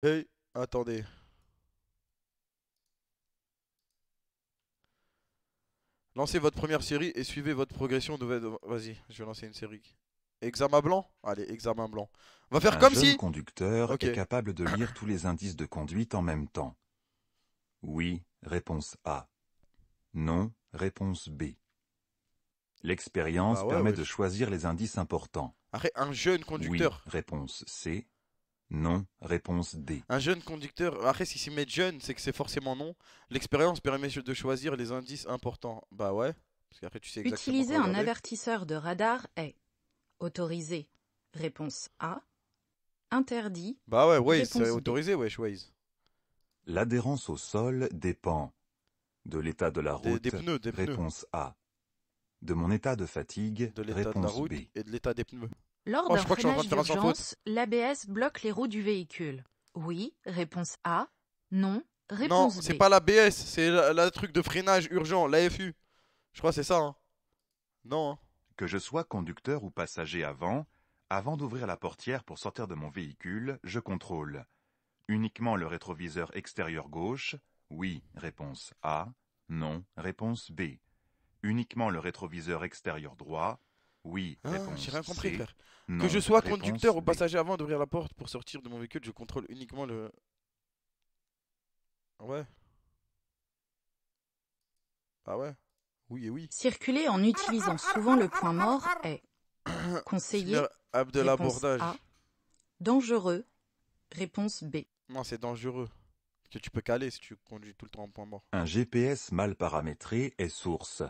Hey, attendez. Lancez votre première série et suivez votre progression. De... Vas-y, je vais lancer une série. Examen blanc Allez, examen blanc. On va faire Un comme jeune conducteur est capable de lire tous les indices de conduite en même temps. Oui, réponse A. Non, réponse B. L'expérience bah permet de choisir les indices importants. un jeune conducteur. Oui, réponse C. Non, réponse D. Un jeune conducteur, après ah, s'il s'y met jeune, c'est que c'est forcément non. L'expérience permet de choisir les indices importants. Bah ouais, Utiliser un avertisseur de radar est autorisé. Réponse A. Interdit. Bah ouais, c'est autorisé, ouais, Waze. L'adhérence au sol dépend de l'état de la route. Des, réponse A. De mon état de fatigue. De l'état et de l'état des pneus. Lors oh, d'un freinage d'urgence, l'ABS bloque les roues du véhicule. Oui, réponse A. Non, réponse B. Non, c'est pas l'ABS, c'est le truc de freinage urgent, l'AFU. Je crois que c'est ça. Hein. Non. Hein. Que je sois conducteur ou passager avant, avant d'ouvrir la portière pour sortir de mon véhicule, je contrôle. Uniquement le rétroviseur extérieur gauche. Oui, réponse A. Non, réponse B. Uniquement le rétroviseur extérieur droit. Oui. Ah, j'ai rien compris, frère. que je sois conducteur ou passager avant d'ouvrir la porte pour sortir de mon véhicule, je contrôle uniquement le. Ah ouais. Ah ouais Oui et oui. Circuler en utilisant souvent le point mort est conseillé. l'abordage Dangereux. Réponse B. Non, c'est dangereux. Que tu peux caler si tu conduis tout le temps en point mort. Un GPS mal paramétré est source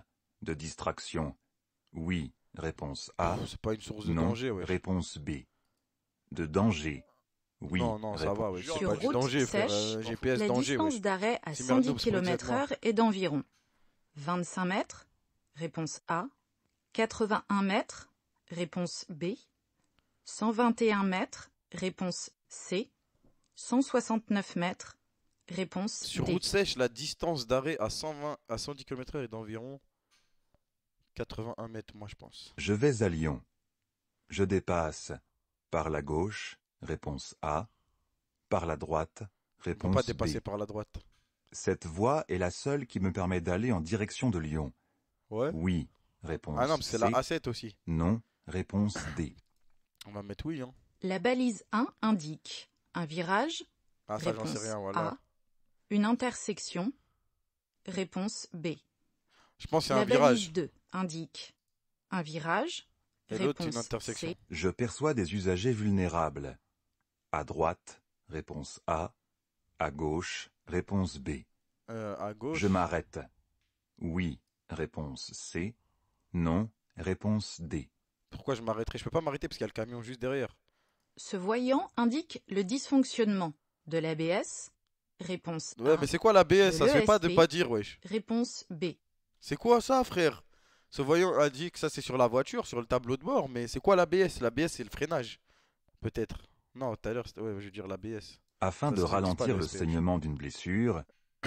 de distraction. Oui. Réponse A. C'est pas une source de non. danger, Réponse B. De danger. Oui. Non, non, ça va, Sur route sèche, la distance d'arrêt à 110 km heure est d'environ 25 mètres, réponse A, 81 mètres, réponse B, 121 mètres, réponse C, 169 mètres, réponse Sur route sèche, la distance d'arrêt à 120 à 110 km heure est d'environ 81 mètres, moi, je pense. Je vais à Lyon. Je dépasse. Par la gauche, réponse A. Par la droite, réponse B. pas dépasser par la droite. Cette voie est la seule qui me permet d'aller en direction de Lyon. Oui, réponse C. Ah non, c'est la A7 aussi. Non, réponse D. On va mettre oui, hein. La balise 1 indique un virage. Ah, ça, réponse sais rien, voilà. A. Une intersection. Réponse B. Je pense y c'est un virage. La balise 2 indique un virage. Réponse intersection. C. Je perçois des usagers vulnérables. À droite, réponse A. À gauche, réponse B. Euh, à gauche. Je m'arrête. Oui, réponse C. Non, réponse D. Pourquoi je m'arrêterai Je peux pas m'arrêter parce qu'il y a le camion juste derrière. Ce voyant indique le dysfonctionnement de l'ABS. Réponse Ouais, A. mais c'est quoi l'ABS Ça se fait pas de e pas dire, wesh. Réponse B. C'est quoi ça, frère ce voyant a dit que ça c'est sur la voiture, sur le tableau de bord, mais c'est quoi l'ABS L'ABS c'est le freinage, peut-être. Non, tout à l'heure, ouais, je veux dire l'ABS. Afin de ralentir le saignement d'une blessure,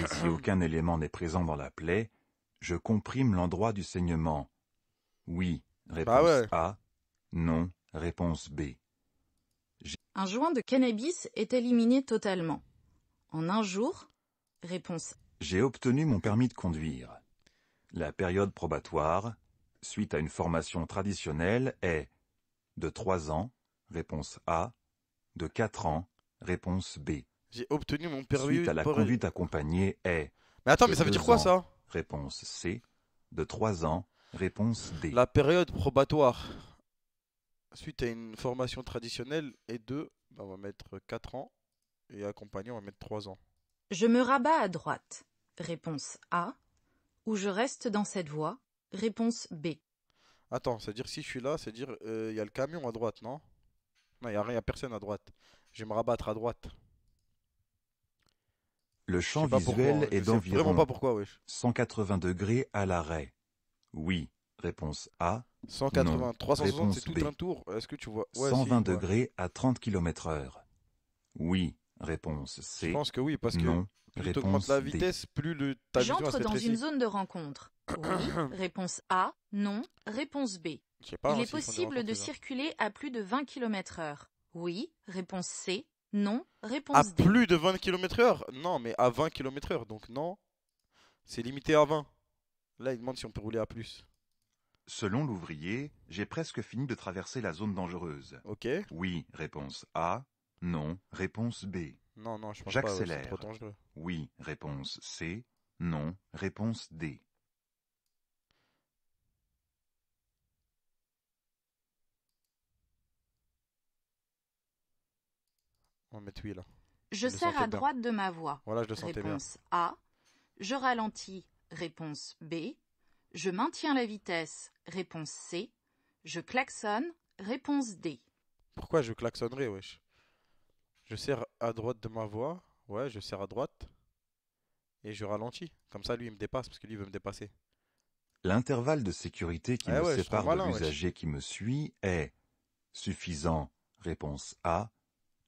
si aucun élément n'est présent dans la plaie, je comprime l'endroit du saignement. Oui, bah réponse A. Non, réponse B. Un joint de cannabis est éliminé totalement. En un jour Réponse. J'ai obtenu mon permis de conduire. La période probatoire, suite à une formation traditionnelle, est de 3 ans, réponse A, de 4 ans, réponse B. J'ai obtenu mon permis. Suite à la conduite accompagnée est. Mais attends, mais ça veut dire quoi ça Réponse C, de 3 ans, réponse D. La période probatoire suite à une formation traditionnelle est de. Ben, on va mettre 4 ans et accompagné, on va mettre 3 ans. Je me rabats à droite. Réponse A, ou je reste dans cette voie Réponse B. Attends, c'est-à-dire si je suis là, c'est-à-dire il euh, y a le camion à droite, non Non, il n'y a rien, personne à droite. Je vais me rabattre à droite. Le champ visuel hein. est d'environ 180 degrés à l'arrêt. Oui. Réponse A. 180, non. c'est tout un tour. Est-ce que tu vois 120 degrés à 30 km heure. Oui. Réponse C. Je pense que oui, parce que la vitesse, plus le, J'entre dans une zone de rencontre. Oui. réponse A. Non. Réponse B. Il hein, est possible de circuler à plus de 20 km heure. Oui. Réponse C. Non. Réponse À plus de 20 km heure Non, mais à 20 km heure. Donc non. C'est limité à 20. Là, il demande si on peut rouler à plus. Selon l'ouvrier, j'ai presque fini de traverser la zone dangereuse. Ok. Oui, réponse A. Non, réponse B. Non, non, je pense J'accélère. pas. J'accélère. oui, réponse C. Non, réponse D. On va mettre oui là. Je, sers à droite de ma voix. Voilà, je le sentais réponse A. Je ralentis. Réponse B. Je maintiens la vitesse. Réponse C. Je klaxonne. Réponse D. Pourquoi je klaxonnerais, wesh Je serre à droite de ma voie. Ouais, je serre à droite. Et je ralentis. Comme ça, lui, il me dépasse parce que lui, veut me dépasser. L'intervalle de sécurité qui eh me sépare de l'usager qui me suit est suffisant, réponse A,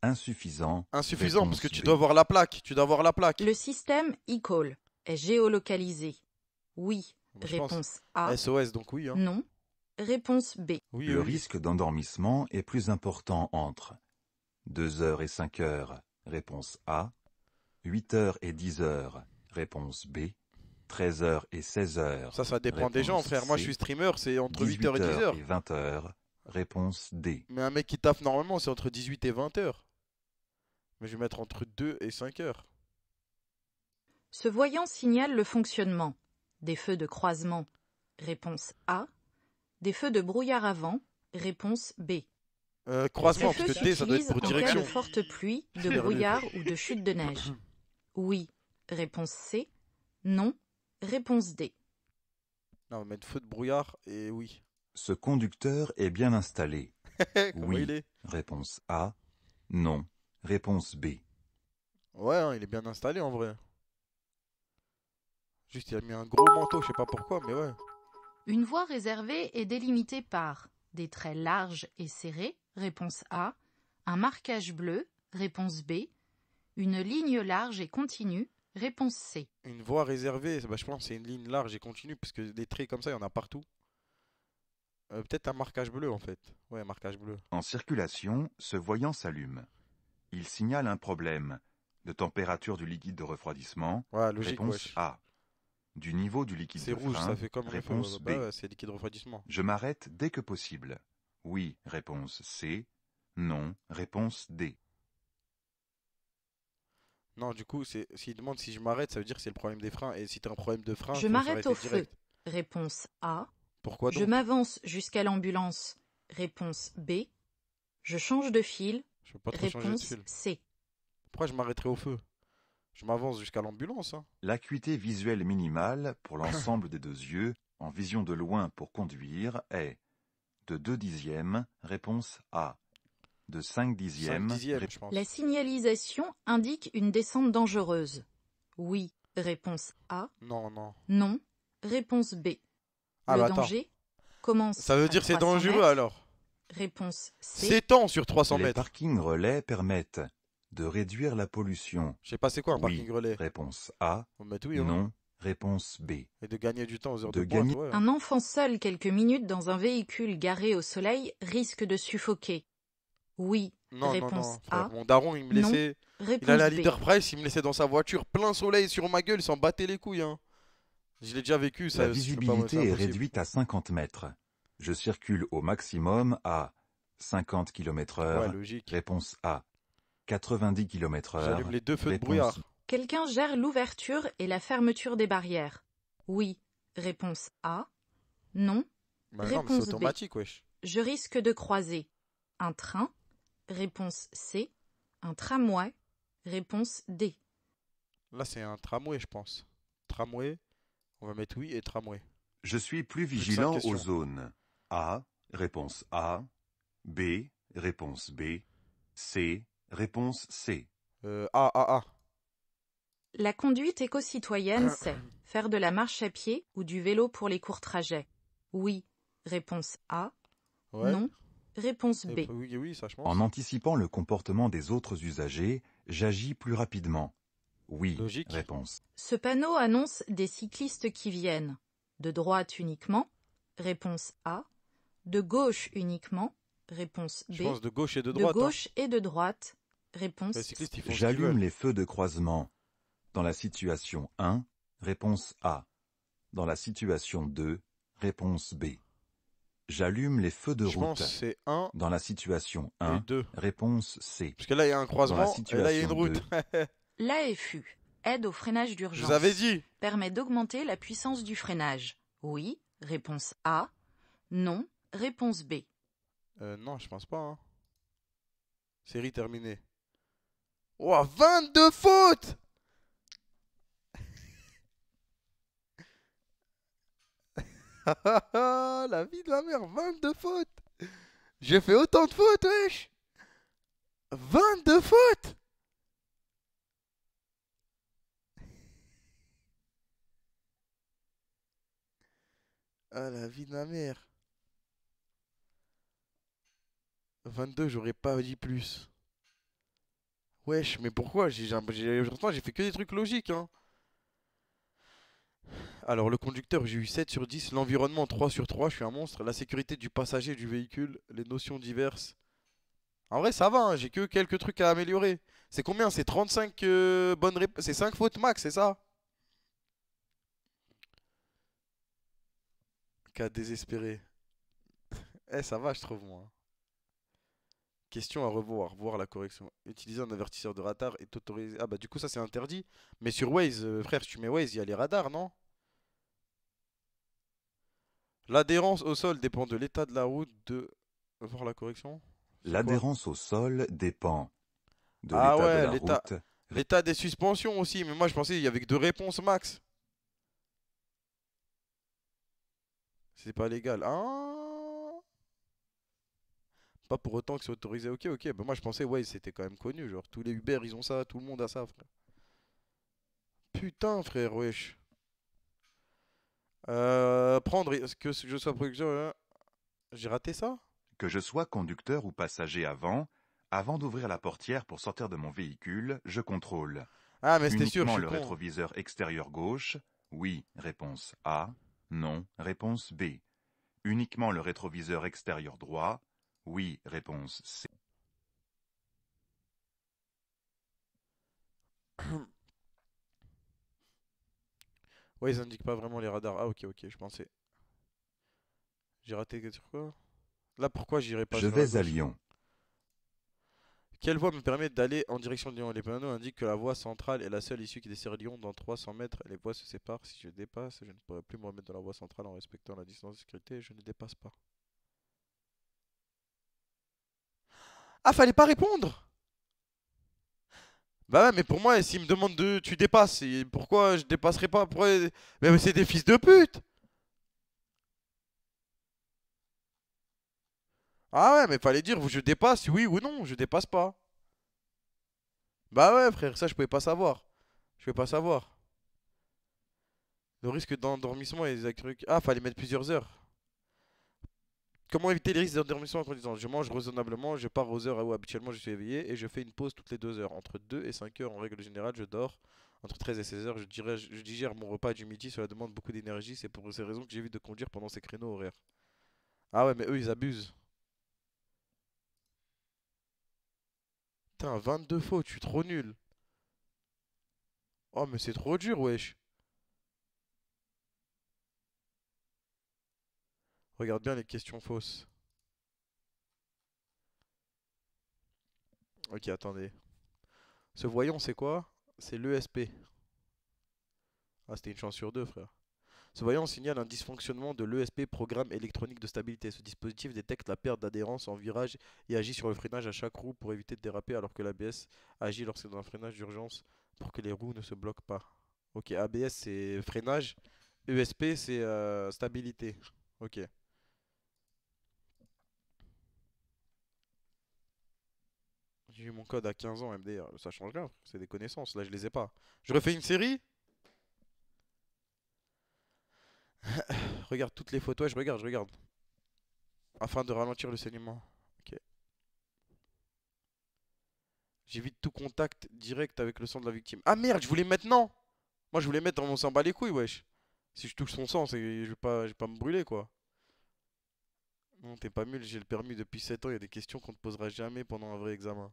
insuffisant. Insuffisant, parce que tu dois voir la plaque, tu dois voir la plaque. Le système e-call est géolocalisé. Oui, bah, réponse A. SOS, donc oui. Hein. Non, réponse B. Oui, Le risque d'endormissement est plus important entre deux heures et cinq heures. Réponse A. Huit heures et dix heures. Réponse B. 13h et 16h. Ça, ça dépend des gens, frère. Moi, je suis streamer, c'est entre huit heures et 10 heures Et 20h. Réponse D. Mais un mec qui taffe normalement, c'est entre 18 et 20 heures. Mais je vais mettre entre 2 et 5 heures. Ce voyant signale le fonctionnement des feux de croisement. Réponse A. Des feux de brouillard avant. Réponse B. Euh, croisement, parce que D, ça doit être pour direction. de forte pluie, de brouillard ou de chute de neige Oui. Réponse C. Non. Réponse D. Non, on va mettre feu de brouillard et oui. Ce conducteur est bien installé. oui. Réponse A. Non. Réponse B. Ouais, hein, il est bien installé en vrai. Juste, il a mis un gros manteau, je sais pas pourquoi, mais ouais. Une voie réservée est délimitée par des traits larges et serrés, réponse A. Un marquage bleu, réponse B. Une ligne large et continue, réponse C. Une voie réservée, bah, je pense c'est une ligne large et continue, parce que des traits comme ça, il y en a partout. Euh, peut-être un marquage bleu en fait. Ouais, un marquage bleu. En circulation, ce voyant s'allume. Il signale un problème de température du liquide de refroidissement. réponse A du niveau du liquide de frein. C'est rouge, ça fait comme réponse euh, B. Bah c'est liquide refroidissement. Je m'arrête dès que possible. Oui, réponse C. Non, réponse D. Non, du coup, s'il demande si je m'arrête, ça veut dire que c'est le problème des freins. Et si tu as un problème de frein, je m'arrête au feu. Réponse A. Pourquoi donc Je m'avance jusqu'à l'ambulance. Réponse B. Je change de fil. Je pas réponse de C. Pourquoi je m'arrêterai au feu je m'avance jusqu'à l'ambulance. Hein. L'acuité visuelle minimale pour l'ensemble des deux yeux, en vision de loin pour conduire, est de 2 dixièmes, réponse A. De 5 dixièmes, réponse B. La signalisation indique une descente dangereuse. Oui, réponse A. Non, non. Non, réponse B. Ah, le bah, danger commence. Ça veut dire c'est dangereux alors Réponse C. S'étend sur 300 mètres. Les parkings relais permettent de réduire la pollution Je sais pas c'est quoi un parking oui. relais. Réponse A. On oh, oui, hein. non. Réponse B. Et de gagner du temps aux heures de, de pointe, Un enfant seul quelques minutes dans un véhicule garé au soleil risque de suffoquer. Oui. Non, réponse A. Mon daron, il me laissait. il allait à Leader Price, il me laissait dans sa voiture, plein soleil sur ma gueule, il s'en battait les couilles. Hein. Je l'ai déjà vécu, ça. La visibilité est réduite à 50 mètres. Je circule au maximum à 50 km heure. Ouais, réponse A. 90 km heure. J'allume les deux feux de brouillard. Quelqu'un gère l'ouverture et la fermeture des barrières. Oui. Réponse A. Non. Bah réponse B. Je risque de croiser un train. Réponse C. Un tramway. Réponse D. Là, c'est un tramway, je pense. Tramway, on va mettre oui et tramway. Je suis plus vigilant aux zones. A. Réponse A. B. Réponse B. C. Réponse C. Euh, A, ah, ah, La conduite éco-citoyenne, c'est faire de la marche à pied ou du vélo pour les courts trajets. Oui. Réponse A. Non. Réponse B. En anticipant le comportement des autres usagers, j'agis plus rapidement. Oui. Réponse. Ce panneau annonce des cyclistes qui viennent. De droite uniquement. Réponse A. De gauche uniquement. Réponse B. de gauche et de droite. De hein. gauche et de droite. Réponse. J'allume les feux de croisement. Dans la situation 1, réponse A. Dans la situation 2, réponse B. J'allume les feux de route. Dans la situation 1, réponse C. Parce que là, il y a un croisement, et là, il y a une route. L'AFU, aide au freinage d'urgence. avez dit. Permet d'augmenter la puissance du freinage. Oui, réponse A. Non, réponse B. Euh, non, je pense pas. Hein. Série terminée. Oh, 22 fautes La vie de ma mère, 22 fautes J'ai fait autant de fautes, wesh 22 fautes Ah, la vie de ma mère 22, j'aurais pas dit plus. Wesh, mais pourquoi j'ai, j'ai fait que des trucs logiques, hein. Alors, le conducteur, j'ai eu 7 sur 10. L'environnement, 3 sur 3. Je suis un monstre. La sécurité du passager, du véhicule, les notions diverses. En vrai, ça va, hein. j'ai que quelques trucs à améliorer. C'est combien C'est 35 euh, bonnes réponses. C'est 5 fautes max, c'est ça Cas désespéré. eh, ça va, je trouve, moi. Question à revoir, voir la correction. Utiliser un avertisseur de radar est autorisé. Ah bah du coup ça c'est interdit. Mais sur Waze, euh, frère, si tu mets Waze, il y a les radars, non L'adhérence au sol dépend de l'état de la route de... Voir la correction L'adhérence au sol dépend de ah l'état de la route. L'état des suspensions aussi, mais moi je pensais qu'il y avait que deux réponses max. C'est pas légal. Hein pas pour autant que c'est autorisé. Ok, ok. Bah, moi, je pensais, ouais, c'était quand même connu. Genre, tous les Uber, ils ont ça. Tout le monde a ça, frère. Putain, frère, wesh. Euh, prendre, que je sois producteur, hein. j'ai raté ça Que je sois conducteur ou passager avant, avant d'ouvrir la portière pour sortir de mon véhicule, je contrôle. Ah, mais c'était sûr, je le rétroviseur extérieur gauche. Oui, réponse A. Non, réponse B. Uniquement le rétroviseur extérieur droit. Oui, réponse C. ouais, ils indiquent pas vraiment les radars. Ah, ok, ok, je pensais. J'ai raté quelque chose. Là, pourquoi j'irai pas Je vais à Lyon. Quelle voie me permet d'aller en direction de Lyon Les panneaux indiquent que la voie centrale est la seule issue qui dessert Lyon dans 300 mètres. Les voies se séparent. Si je dépasse, je ne pourrai plus me remettre dans la voie centrale en respectant la distance de sécurité. Je ne dépasse pas. Ah, fallait pas répondre Bah ouais, mais pour moi, s'il me demande de... Tu dépasses, pourquoi je dépasserai pas Mais, c'est des fils de pute Ah ouais, mais fallait dire je dépasse, oui ou non, je dépasse pas. Bah ouais, frère, ça je pouvais pas savoir. Je pouvais pas savoir. Le risque d'endormissement et des trucs. Ah, fallait mettre plusieurs heures. Comment éviter les risques d'endormissement en conduisant Je mange raisonnablement, je pars aux heures où habituellement je suis éveillé et je fais une pause toutes les deux heures. Entre 2 et 5 heures en règle générale, je dors. Entre 13 et 16 heures, je, dirais, je digère mon repas du midi, cela demande beaucoup d'énergie. C'est pour ces raisons que j'évite de conduire pendant ces créneaux horaires. Ah ouais, mais eux ils abusent. Putain, 22 fautes, Tu suis trop nul. Oh, mais c'est trop dur, wesh. Regarde bien les questions fausses. Ok, attendez. Ce voyant, c'est quoi C'est l'ESP. Ah, c'était une chance sur deux, frère. Ce voyant signale un dysfonctionnement de l'ESP, programme électronique de stabilité. Ce dispositif détecte la perte d'adhérence en virage et agit sur le freinage à chaque roue pour éviter de déraper, alors que l'ABS agit lorsque dans un freinage d'urgence pour que les roues ne se bloquent pas. Ok, ABS c'est freinage, ESP c'est euh, stabilité. Ok. J'ai eu mon code à 15 ans, MDR. Ça change rien, c'est des connaissances. Là, je les ai pas. Je refais une série Regarde toutes les photos. je regarde, je regarde. Afin de ralentir le saignement. Ok. J'évite tout contact direct avec le sang de la victime. Ah merde, je voulais maintenant Moi, je voulais mettre dans mon sang bas les couilles, wesh. Si je touche son sang, je vais pas, pas me brûler, quoi. Non, t'es pas mule, j'ai le permis depuis 7 ans, il y a des questions qu'on te posera jamais pendant un vrai examen.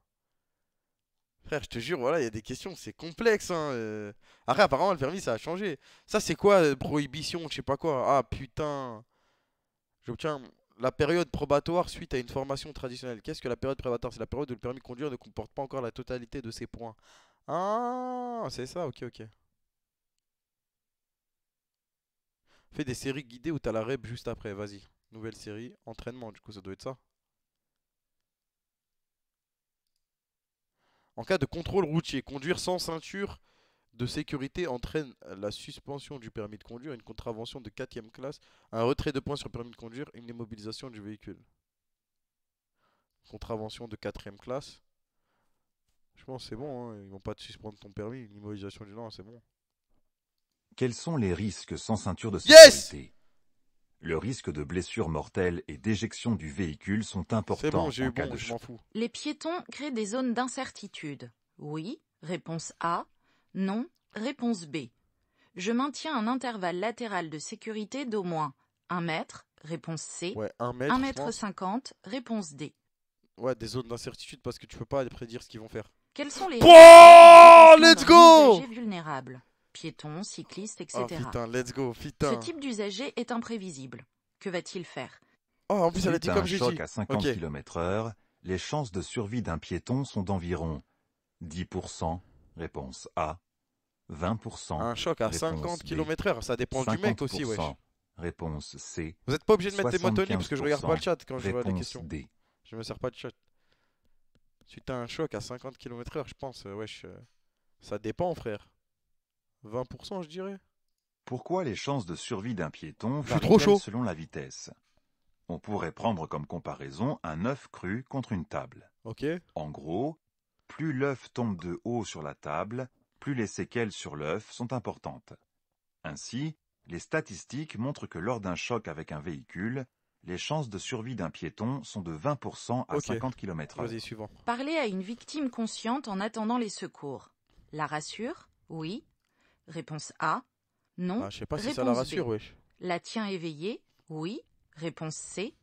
Frère, je te jure, voilà, il y a des questions, c'est complexe. Hein, euh. Après, apparemment, le permis, ça a changé. Ça, c'est quoi euh, Prohibition, je sais pas quoi. Ah, putain. J'obtiens la période probatoire suite à une formation traditionnelle. Qu'est-ce que la période probatoire C'est la période où le permis de conduire ne comporte pas encore la totalité de ses points. Ah, c'est ça, ok, ok. Fais des séries guidées où t'as la rep juste après, vas-y. Nouvelle série, entraînement, du coup, ça doit être ça. En cas de contrôle routier, conduire sans ceinture de sécurité entraîne la suspension du permis de conduire, une contravention de 4 classe, un retrait de points sur permis de conduire et une immobilisation du véhicule. Contravention de 4 classe. Je pense c'est bon, ils hein, ils vont pas te suspendre ton permis, une immobilisation du nom, c'est bon. Quels sont les risques sans ceinture de sécurité le risque de blessures mortelles et d'éjection du véhicule sont importants en cas de choc. Les piétons créent des zones d'incertitude. Oui, réponse A. Non, réponse B. Je maintiens un intervalle latéral de sécurité d'au moins 1 mètre, réponse C. Ouais, 1 mètre, cinquante, réponse D. Ouais, des zones d'incertitude parce que tu peux pas prédire ce qu'ils vont faire. Quels sont les... let's go vulnérables piétons, cyclistes, etc. Oh putain, let's go, putain. Ce type d'usager est imprévisible. Que va-t-il faire Oh, en plus, elle a dit comme j'ai dit. à 50 km h les chances de survie d'un piéton sont d'environ 10%, réponse A, 20%. Un choc à 50 km h ça dépend du mec aussi, wesh. Réponse C. Vous n'êtes pas obligé de mettre des motonnies parce que je regarde pas le chat quand je vois des questions. D. Je me sers pas de chat. Suite à un choc à 50 km h je pense, euh, wesh, euh, ça dépend, frère. 20%, je dirais. Pourquoi les chances de survie d'un piéton varient selon la vitesse On pourrait prendre comme comparaison un œuf cru contre une table. En gros, plus l'œuf tombe de haut sur la table, plus les séquelles sur l'œuf sont importantes. Ainsi, les statistiques montrent que lors d'un choc avec un véhicule, les chances de survie d'un piéton sont de 20% à 50 km h Parler à une victime consciente en attendant les secours. La rassure Oui, Réponse A. Non. Ah, je sais pas si ça la rassure, La tient éveillée Oui. Réponse C.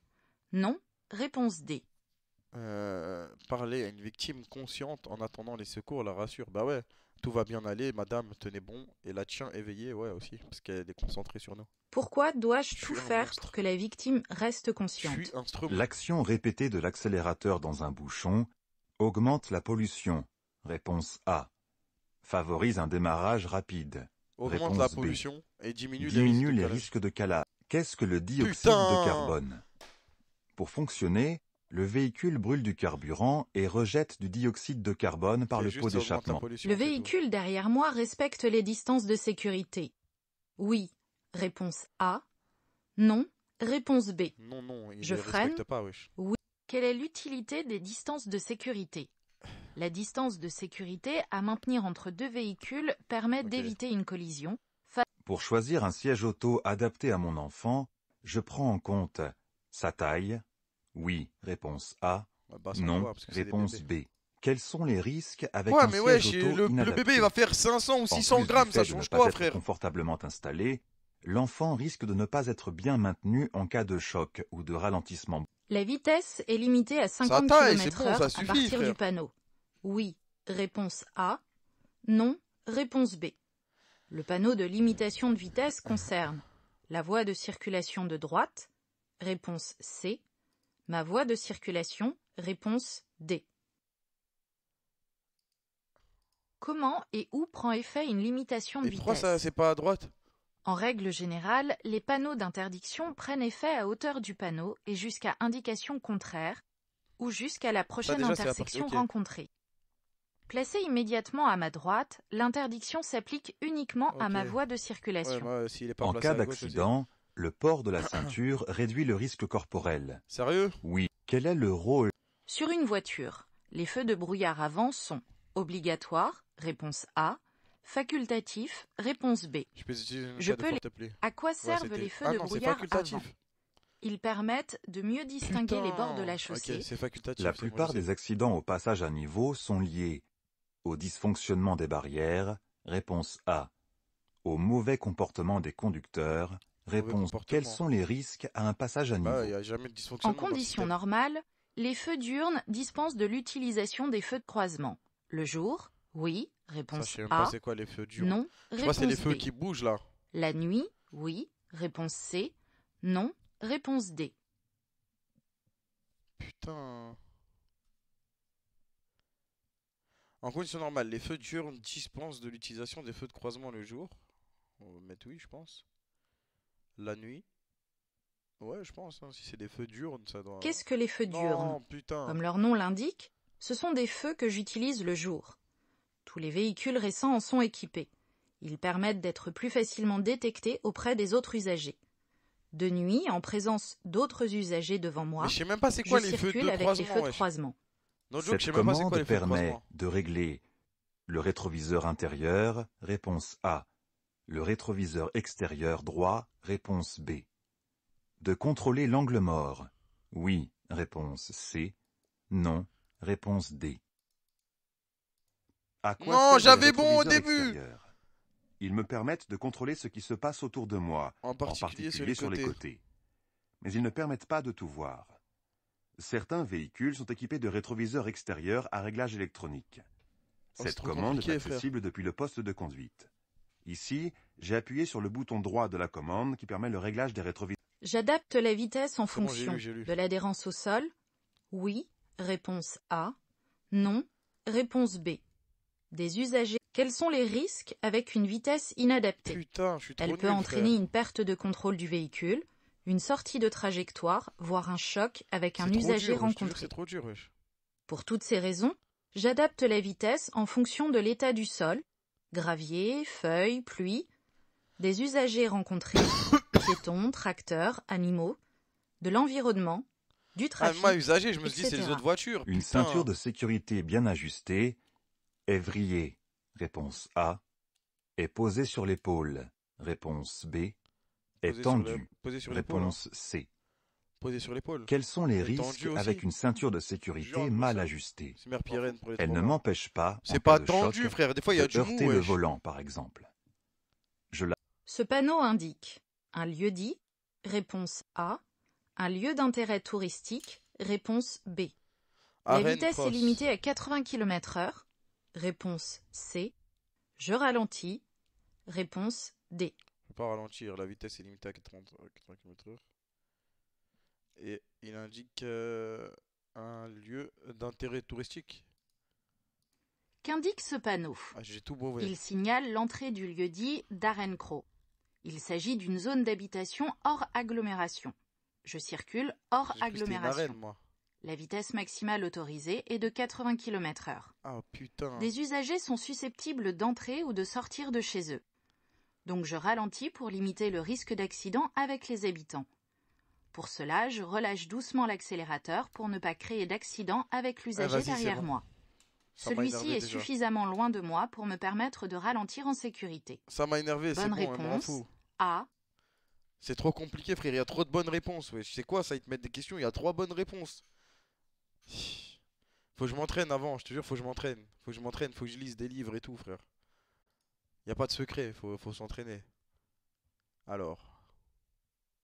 Non. Réponse D. Euh, parler à une victime consciente en attendant les secours la rassure. Bah ouais, tout va bien aller, madame, tenez bon. Et la tient éveillée, ouais aussi, parce qu'elle est concentrée sur nous. Pourquoi dois-je tout faire pour que la victime reste consciente L'action répétée de l'accélérateur dans un bouchon augmente la pollution. Réponse A favorise un démarrage rapide. Augmente la pollution et diminue, les, risques, de calas. Qu'est-ce que le dioxyde de carbone Pour fonctionner, le véhicule brûle du carburant et rejette du dioxyde de carbone par le pot d'échappement. Le véhicule derrière moi respecte les distances de sécurité. Oui. Réponse A. Non. Réponse B. Non, non, Je freine. Pas, oui. Quelle est l'utilité des distances de sécurité la distance de sécurité à maintenir entre deux véhicules permet d'éviter une collision. Pour choisir un siège auto adapté à mon enfant, je prends en compte sa taille. Oui, réponse A. Bah, bah, non, réponse B. Quels sont les risques avec un siège auto le, le bébé va faire 500 ou 600 grammes, ça change quoi, frère Confortablement installé, l'enfant risque de ne pas être bien maintenu en cas de choc ou de ralentissement. La vitesse est limitée à 50 km/h à partir du panneau. Oui, réponse A. Non, réponse B. Le panneau de limitation de vitesse concerne la voie de circulation de droite, réponse C. Ma voie de circulation, réponse D. Comment et où prend effet une limitation de vitesse ça, c'est pas à droite En règle générale, les panneaux d'interdiction prennent effet à hauteur du panneau et jusqu'à indication contraire, ou jusqu'à la prochaine intersection rencontrée. Placé immédiatement à ma droite, l'interdiction s'applique uniquement à ma voie de circulation. en cas d'accident, le port de la ceinture réduit le risque corporel. Sérieux Oui. Quel est le rôle Sur une voiture, les feux de brouillard avant sont obligatoires, réponse A, facultatifs, réponse B. Je peux, Je peux les... À quoi servent les feux de ah brouillard avant ils permettent de mieux distinguer les bords de la chaussée. la plupart des accidents au passage à niveau sont liés au dysfonctionnement des barrières, réponse A. Au mauvais comportement des conducteurs, réponse Quels sont les risques à un passage à bah, niveau En conditions normales, les feux diurnes dispensent de l'utilisation des feux de croisement. Le jour Oui. Réponse A. c'est quoi les feux Non. réponse les feux qui bougent là. La nuit Oui. Réponse C. Non. Réponse D. Putain. En condition normale, les feux diurnes dispensent de l'utilisation des feux de croisement le jour. On oui, je pense. La nuit. Ouais, je pense. Hein, si c'est des feux diurnes, ça doit... Qu'est-ce que les feux non, oh, Comme leur nom l'indique, ce sont des feux que j'utilise le jour. Tous les véhicules récents en sont équipés. Ils permettent d'être plus facilement détectés auprès des autres usagers. De nuit, en présence d'autres usagers devant moi, je, circule avec les feux de croisement. Cette commande permet de régler le rétroviseur intérieur, réponse A. Le rétroviseur extérieur droit, réponse B. De contrôler l'angle mort. Oui, réponse C. Non, réponse D. À quoi non, j'avais bon au début Ils me permettent de contrôler ce qui se passe autour de moi, en particulier, sur, les côtés. Mais ils ne permettent pas de tout voir. Certains véhicules sont équipés de rétroviseurs extérieurs à réglage électronique. Oh, Cette commande est accessible depuis le poste de conduite. Ici, j'ai appuyé sur le bouton droit de la commande qui permet le réglage des rétroviseurs. J'adapte la vitesse en fonction de l'adhérence au sol. Oui, réponse A. Non, réponse B. Des usagers. Quels sont les risques avec une vitesse inadaptée Elle peut entraîner une perte de contrôle du véhicule, une sortie de trajectoire, voire un choc avec un usager rencontré. Pour toutes ces raisons, j'adapte la vitesse en fonction de l'état du sol, gravier, feuilles, pluie, des usagers rencontrés, piétons, tracteurs, animaux, de l'environnement, du ah, trafic. usager, je me autres voitures. Une ceinture de sécurité bien ajustée, évrier, réponse A, est posée sur l'épaule, réponse B, est tendu. Réponse hein. C. sur l'épaule. Quels sont les risques avec une ceinture de sécurité mal ajustée Elle ne m'empêche pas. C'est pas tendu, frère. Des heurter le volant, par exemple. Je la. Ce panneau indique un lieu dit. Réponse A. Un lieu d'intérêt touristique. Réponse B. La vitesse est limitée à 80 km/h. Réponse C. Je ralentis. Réponse D ralentir. La vitesse est limitée à 80, euh, km/h. Et il indique euh, un lieu d'intérêt touristique. Qu'indique ce panneau ah, Il signale l'entrée du lieu-dit d'Arencro. Il s'agit d'une zone d'habitation hors agglomération. Je circule hors agglomération. La vitesse maximale autorisée est de 80 km/h. Ah, Des usagers sont susceptibles d'entrer ou de sortir de chez eux donc je ralentis pour limiter le risque d'accident avec les habitants. Pour cela, je relâche doucement l'accélérateur pour ne pas créer d'accident avec l'usager ah, derrière moi. Celui-ci est suffisamment loin de moi pour me permettre de ralentir en sécurité. Ça m'a énervé, c'est hein, réponse. A. C'est trop compliqué, frère. Il y a trop de bonnes réponses. Tu C'est quoi ça Ils te mettent des questions. Il y a trois bonnes réponses. Faut que je m'entraîne avant. Je te jure, faut que je m'entraîne. Faut que je m'entraîne. Faut que je lise des livres et tout, frère n'y a pas de secret, il faut s'entraîner. Alors.